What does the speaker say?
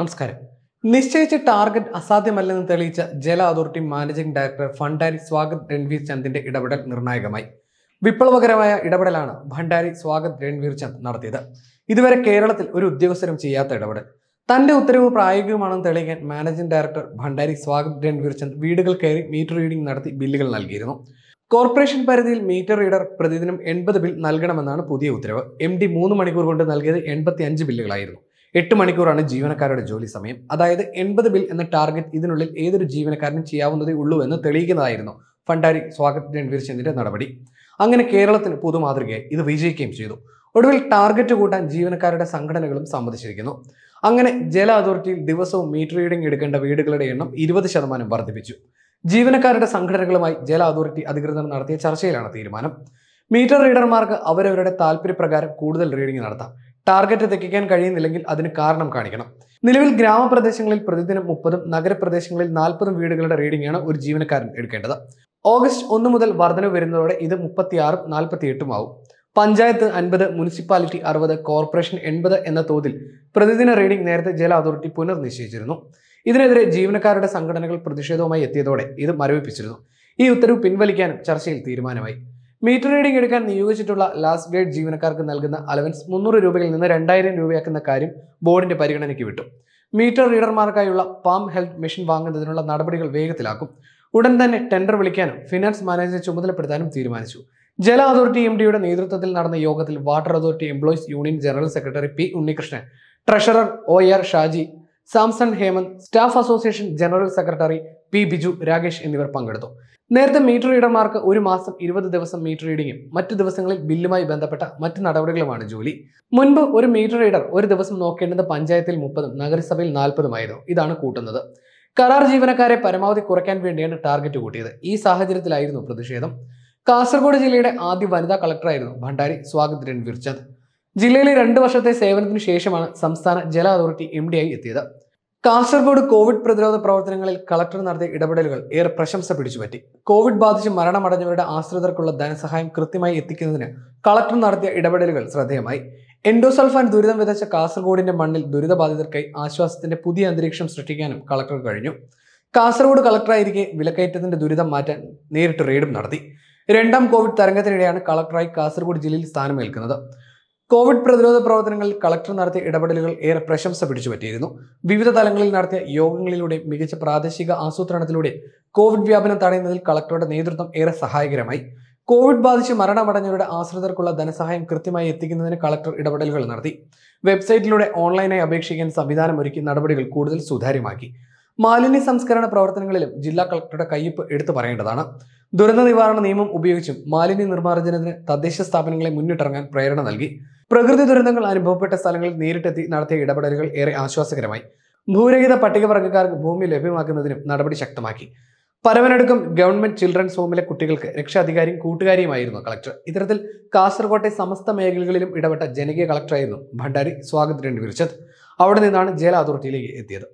നമസ്കാരം നിശ്ചയിച്ച ടാർഗറ്റ് അസാധ്യമല്ലെന്ന് തെളിയിച്ച ജല authority managing director Bhandari Swagat Ranveer ചന്ദിന്റെ ഇടപെടൽ നിർണായകമായി വിപ്ലവകരമായ ഇടപെടലാണ് ഭണ്ഡാരി സ്വാഗത് രൺവീർ ചന്ദ് നടത്തിയത് ഇതുവരെ കേരളത്തിൽ ഒരു ഉദ്യോഗസ്ഥരും ചെയ്യാത്ത ഇടപെടൽ തന്റെ ഉത്തരവ് പ്രായോഗികമാണെന്ന് തെളിയിക്കാൻ മാനേജിംഗ് ഡയറക്ടർ ഭണ്ഡാരി സ്വാഗത് രൺവീർ ചന്ദ് വീടുകൾ കയറി മീറ്റർ റീഡിംഗ് നടത്തി ബില്ലുകൾ നൽകിയിരുന്നു കോർപ്പറേഷൻ പരിധിയിൽ മീറ്റർ റീഡർ പ്രതിദിനം എൺപത് ബിൽ നൽകണമെന്നാണ് പുതിയ ഉത്തരവ് എം ഡി മൂന്ന് മണിക്കൂർ കൊണ്ട് നൽകിയത് എൺപത്തി അഞ്ച് ബില്ലുകളായിരുന്നു എട്ട് മണിക്കൂറാണ് ജീവനക്കാരുടെ ജോലി സമയം അതായത് എൺപത് ബിൽ എന്ന ടാർഗറ്റ് ഇതിനുള്ളിൽ ഏതൊരു ജീവനക്കാരനും ചെയ്യാവുന്നതേ ഉള്ളൂ എന്ന് തെളിയിക്കുന്നതായിരുന്നു ഫണ്ടാരി സ്വാഗത് രൺവീർ സിംഗിന്റെ നടപടി അങ്ങനെ കേരളത്തിന് പുതുമാതൃകയായി ഇത് വിജയിക്കുകയും ചെയ്തു ഒടുവിൽ ടാർഗറ്റ് കൂട്ടാൻ ജീവനക്കാരുടെ സംഘടനകളും സമ്മതിച്ചിരിക്കുന്നു അങ്ങനെ ജല അതോറിറ്റിയിൽ ദിവസവും മീറ്റർ റീഡിംഗ് എടുക്കേണ്ട വീടുകളുടെ എണ്ണം ഇരുപത് ശതമാനം വർദ്ധിപ്പിച്ചു ജീവനക്കാരുടെ സംഘടനകളുമായി ജല അതോറിറ്റി അധികൃതർ നടത്തിയ ചർച്ചയിലാണ് തീരുമാനം മീറ്റർ റീഡർമാർക്ക് അവരവരുടെ താല്പര്യപ്രകാരം കൂടുതൽ റീഡിംഗ് നടത്താം ടാർഗറ്റ് തെറ്റിക്കാൻ കഴിയുന്നില്ലെങ്കിൽ അതിന് കാരണം കാണിക്കണം നിലവിൽ ഗ്രാമപ്രദേശങ്ങളിൽ പ്രതിദിനം മുപ്പതും നഗരപ്രദേശങ്ങളിൽ നാൽപ്പതും വീടുകളുടെ റീഡിംഗാണ് ഒരു ജീവനക്കാരൻ എടുക്കേണ്ടത് ഓഗസ്റ്റ് ഒന്ന് മുതൽ വർധനവ് വരുന്നതോടെ ഇത് മുപ്പത്തിയാറും നാൽപ്പത്തി എട്ടും ആവും പഞ്ചായത്ത് അൻപത് മുനിസിപ്പാലിറ്റി അറുപത് കോർപ്പറേഷൻ എൺപത് എന്ന തോതിൽ പ്രതിദിന റീഡിംഗ് നേരത്തെ ജല അതോറിറ്റി പുനർനിശ്ചയിച്ചിരുന്നു ഇതിനെതിരെ ജീവനക്കാരുടെ സംഘടനകൾ പ്രതിഷേധവുമായി എത്തിയതോടെ ഇത് മരവിപ്പിച്ചിരുന്നു ഈ ഉത്തരവ് പിൻവലിക്കാനും ചർച്ചയിൽ തീരുമാനമായി മീറ്റർ റീഡിംഗ് എടുക്കാൻ നിയോഗിച്ചിട്ടുള്ള ലാസ്റ്റ് ഗ്രേഡ് ജീവനക്കാർക്ക് നൽകുന്ന അലവൻസ് മുന്നൂറ് രൂപയിൽ നിന്ന് രണ്ടായിരം രൂപയാക്കുന്ന കാര്യം ബോർഡിന്റെ പരിഗണനയ്ക്ക് വിട്ടു മീറ്റർ റീഡർമാർക്കായുള്ള പാം ഹെൽത്ത് മെഷീൻ വാങ്ങുന്നതിനുള്ള നടപടികൾ വേഗത്തിലാക്കും ഉടൻ തന്നെ ടെൻഡർ വിളിക്കാനും ഫിനാൻസ് മാനേജറെ ചുമതലപ്പെടുത്താനും തീരുമാനിച്ചു ജല അതോറിറ്റി എം ഡിയുടെ നേതൃത്വത്തിൽ നടന്ന യോഗത്തിൽ water authority employees union general secretary P Unnikrishnan treasurer O R Shaji Samson Hemant staff association general secretary P Biju Rakesh എന്നിവർ പങ്കെടുത്തു നേരത്തെ മീറ്റർ റീഡർമാർക്ക് ഒരു മാസം ഇരുപത് ദിവസം മീറ്റർ റീഡിങ്ങും മറ്റു ദിവസങ്ങളിൽ ബില്ലുമായി ബന്ധപ്പെട്ട മറ്റ് നടപടികളുമാണ് ജോലി മുൻപ് ഒരു മീറ്റർ റീഡർ ഒരു ദിവസം നോക്കേണ്ടത് പഞ്ചായത്തിൽ മുപ്പതും നഗരസഭയിൽ നാൽപ്പതുമായിരുന്നു ഇതാണ് കൂട്ടുന്നത് കരാർ ജീവനക്കാരെ പരമാവധി കുറയ്ക്കാൻ വേണ്ടിയാണ് ടാർഗറ്റ് കൂട്ടിയത് ഈ സാഹചര്യത്തിലായിരുന്നു പ്രതിഷേധം കാസർഗോഡ് ജില്ലയുടെ ആദ്യ വനിതാ കളക്ടറായിരുന്നു ഭണ്ഡാരി സ്വാഗത് രൺവീർ ചന്ദ് ജില്ലയിലെ രണ്ട് വർഷത്തെ സേവനത്തിന് ശേഷമാണ് സംസ്ഥാന ജല അതോറിറ്റി എം ഡി ആയി എത്തിയത് കാസർഗോഡ് കോവിഡ് പ്രതിരോധ പ്രവർത്തനങ്ങളിൽ കളക്ടർ നടത്തിയ ഇടപെടലുകൾ ഏറെ പ്രശംസ പിടിച്ചുപറ്റി കോവിഡ് ബാധിച്ച് മരണമടഞ്ഞവരുടെ ആശ്രിതർക്കുള്ള ധനസഹായം കൃത്യമായി എത്തിക്കുന്നതിന് കളക്ടർ നടത്തിയ ഇടപെടലുകൾ ശ്രദ്ധേയമായി എൻഡോസൾഫാൻ ദുരിതം വിതച്ച കാസർഗോഡിന്റെ മണ്ണിൽ ദുരിതബാധിതർക്കായി ആശ്വാസത്തിന്റെ പുതിയ അന്തരീക്ഷം സൃഷ്ടിക്കാനും കളക്ടർ കഴിഞ്ഞു കാസർഗോഡ് കളക്ടറായിരിക്കെ വിലക്കയറ്റത്തിന്റെ ദുരിതം മാറ്റാൻ നേരിട്ട് റെയ്ഡും നടത്തി രണ്ടാം കോവിഡ് തരംഗത്തിനിടെയാണ് കളക്ടറായി കാസർഗോഡ് ജില്ലയിൽ സ്ഥാനമേൽക്കുന്നത് കോവിഡ് പ്രതിരോധ പ്രവർത്തനങ്ങളിൽ കളക്ടർ നടത്തിയ ഇടപെടലുകൾ ഏറെ പ്രശംസ പിടിച്ചുപറ്റിയിരുന്നു വിവിധ തലങ്ങളിൽ നടത്തിയ യോഗങ്ങളിലൂടെ മികച്ച പ്രാദേശിക ആസൂത്രണത്തിലൂടെ കോവിഡ് വ്യാപനം തടയുന്നതിൽ കളക്ടറുടെ നേതൃത്വം ഏറെ സഹായകരമായി കോവിഡ് ബാധിച്ച് മരണമടഞ്ഞവരുടെ ആശ്രിതർക്കുള്ള ധനസഹായം കൃത്യമായി എത്തിക്കുന്നതിന് കളക്ടർ ഇടപെടലുകൾ നടത്തി വെബ്സൈറ്റിലൂടെ ഓൺലൈനായി അപേക്ഷിക്കാൻ സംവിധാനം ഒരുക്കി നടപടികൾ കൂടുതൽ സുതാര്യമാക്കി മാലിന്യ സംസ്കരണ പ്രവർത്തനങ്ങളിലും ജില്ലാ കളക്ടറുടെ കയ്യൊപ്പ് എടുത്തു പറയേണ്ടതാണ് ദുരന്ത നിവാരണ നിയമം ഉപയോഗിച്ചും മാലിന്യ നിർമ്മാർജ്ജനത്തിന് തദ്ദേശ സ്ഥാപനങ്ങളെ മുന്നിട്ടിറങ്ങാൻ പ്രേരണ നൽകി പ്രകൃതി ദുരന്തങ്ങൾ അനുഭവപ്പെട്ട സ്ഥലങ്ങളിൽ നേരിട്ടെത്തി നടത്തിയ ഇടപെടലുകൾ ഏറെ ആശ്വാസകരമായി ഭൂരഹിത പട്ടികവർഗ്ഗക്കാർക്ക് ഭൂമി ലഭ്യമാക്കുന്നതിനും നടപടി ശക്തമാക്കി പരവനടുക്കം ഗവൺമെന്റ് ചിൽഡ്രൻസ് ഹോമിലെ കുട്ടികൾക്ക് രക്ഷാധികാരിയും കൂട്ടുകാരിയുമായിരുന്നു കളക്ടർ ഇത്തരത്തിൽ കാസർകോട്ടെ സമസ്ത മേഖലകളിലും ഇടപെട്ട ജനകീയ കളക്ടറായിരുന്നു ഭണ്ഡാരി സ്വാഗത് വിരിച്ചത് അവിടെ നിന്നാണ് ജല അതോറിറ്റിയിലേക്ക് എത്തിയത്